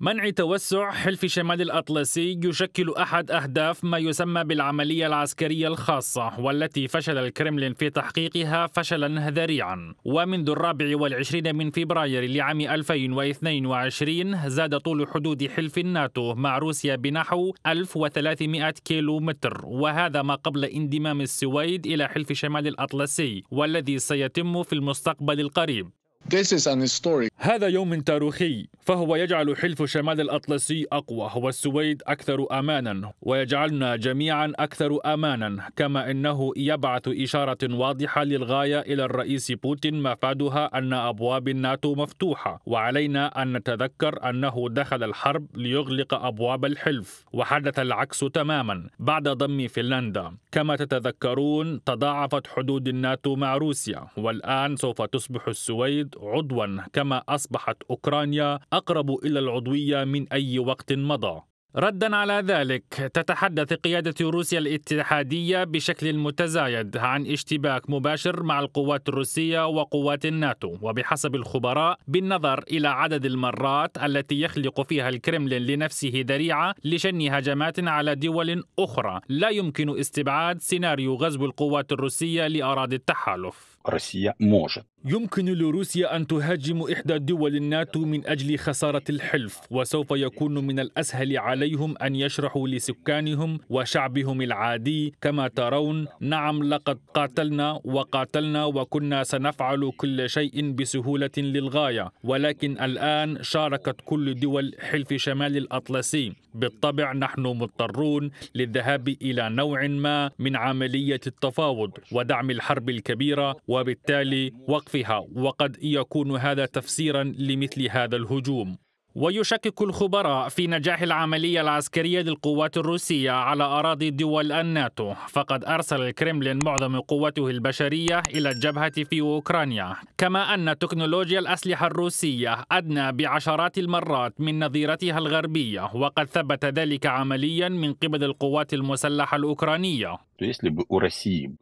منع توسع حلف شمال الأطلسي يشكل أحد أهداف ما يسمى بالعملية العسكرية الخاصة والتي فشل الكرملين في تحقيقها فشلا ذريعا ومنذ الرابع والعشرين من فبراير لعام 2022 زاد طول حدود حلف الناتو مع روسيا بنحو 1300 كيلو متر وهذا ما قبل اندمام السويد إلى حلف شمال الأطلسي والذي سيتم في المستقبل القريب This is an historic. هذا يوم تاريخي فهو يجعل حلف شمال الأطلسي أقوى والسويد أكثر أمانا ويجعلنا جميعا أكثر أمانا كما إنه يبعث إشارة واضحة للغاية إلى الرئيس بوتين مفادها أن أبواب الناتو مفتوحة وعلينا أن نتذكر أنه دخل الحرب ليغلق أبواب الحلف وحدث العكس تماما بعد ضم فنلندا كما تتذكرون تضاعفت حدود الناتو مع روسيا والآن سوف تصبح السويد عضوا كما أصبحت أوكرانيا أقرب إلى العضوية من أي وقت مضى ردا على ذلك تتحدث قيادة روسيا الاتحادية بشكل متزايد عن اشتباك مباشر مع القوات الروسية وقوات الناتو وبحسب الخبراء بالنظر إلى عدد المرات التي يخلق فيها الكرملين لنفسه ذريعة لشن هجمات على دول أخرى لا يمكن استبعاد سيناريو غزو القوات الروسية لأراضي التحالف روسيا يمكن لروسيا أن تهاجم إحدى دول الناتو من أجل خسارة الحلف وسوف يكون من الأسهل عليهم أن يشرحوا لسكانهم وشعبهم العادي كما ترون نعم لقد قاتلنا وقاتلنا وكنا سنفعل كل شيء بسهولة للغاية ولكن الآن شاركت كل دول حلف شمال الأطلسي بالطبع نحن مضطرون للذهاب إلى نوع ما من عملية التفاوض ودعم الحرب الكبيرة وبالتالي وقف موقفها وقد يكون هذا تفسيرا لمثل هذا الهجوم ويشكك الخبراء في نجاح العملية العسكرية للقوات الروسية على أراضي دول الناتو فقد أرسل الكرملين معظم قوته البشرية إلى الجبهة في أوكرانيا كما أن تكنولوجيا الأسلحة الروسية أدنى بعشرات المرات من نظيرتها الغربية وقد ثبت ذلك عمليا من قبل القوات المسلحة الأوكرانية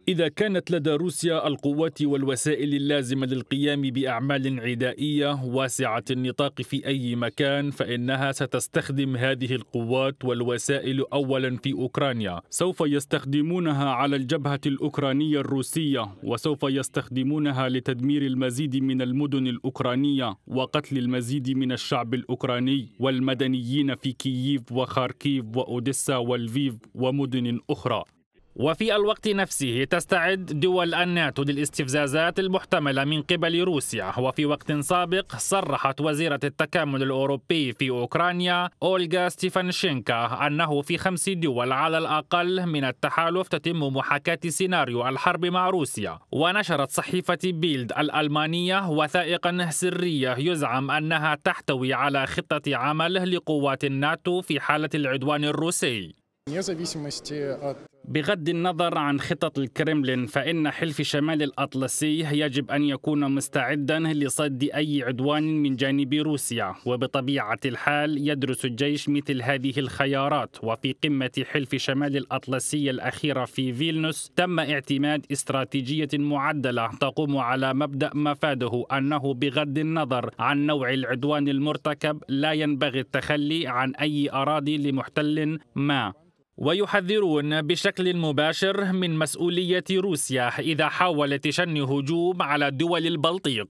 إذا كانت لدى روسيا القوات والوسائل اللازمة للقيام بأعمال عدائية واسعة النطاق في أي مكان فإنها ستستخدم هذه القوات والوسائل أولا في أوكرانيا سوف يستخدمونها على الجبهة الأوكرانية الروسية وسوف يستخدمونها لتدمير المزيد من المدن الأوكرانية وقتل المزيد من الشعب الأوكراني والمدنيين في كييف وخاركيف وأوديسا والفيف ومدن أخرى وفي الوقت نفسه تستعد دول الناتو للاستفزازات المحتملة من قبل روسيا وفي وقت سابق صرحت وزيرة التكامل الأوروبي في أوكرانيا أولغا ستيفانشينكا أنه في خمس دول على الأقل من التحالف تتم محاكاة سيناريو الحرب مع روسيا ونشرت صحيفة بيلد الألمانية وثائقا سرية يزعم أنها تحتوي على خطة عمل لقوات الناتو في حالة العدوان الروسي بغض النظر عن خطط الكرملين فإن حلف شمال الأطلسي يجب أن يكون مستعدا لصد أي عدوان من جانب روسيا وبطبيعة الحال يدرس الجيش مثل هذه الخيارات وفي قمة حلف شمال الأطلسي الأخيرة في فيلنوس تم اعتماد استراتيجية معدلة تقوم على مبدأ مفاده أنه بغض النظر عن نوع العدوان المرتكب لا ينبغي التخلي عن أي أراضي لمحتل ما ويحذرون بشكل مباشر من مسؤولية روسيا إذا حاولت شن هجوم على دول البلطيق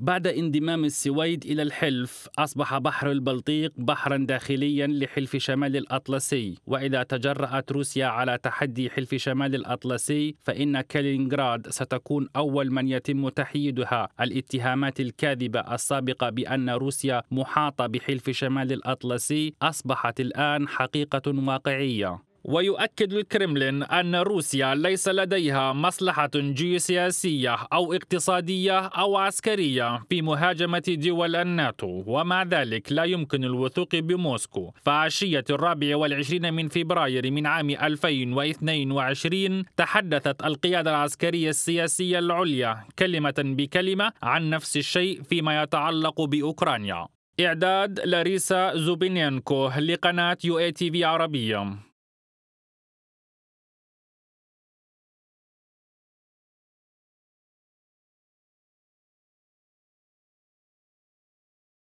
بعد انضمام السويد إلى الحلف أصبح بحر البلطيق بحرا داخليا لحلف شمال الأطلسي وإذا تجرأت روسيا على تحدي حلف شمال الأطلسي فإن كالينغراد ستكون أول من يتم تحييدها الاتهامات الكاذبة السابقة بأن روسيا محاطة بحلف شمال الأطلسي أصبحت الآن حقيقة واقعية ويؤكد الكرملين أن روسيا ليس لديها مصلحة جيوسياسية أو اقتصادية أو عسكرية في مهاجمة دول الناتو ومع ذلك لا يمكن الوثوق بموسكو فعشية الرابع والعشرين من فبراير من عام 2022 تحدثت القيادة العسكرية السياسية العليا كلمة بكلمة عن نفس الشيء فيما يتعلق بأوكرانيا إعداد لاريسا زوبينينكو لقناة يو اي تي في عربية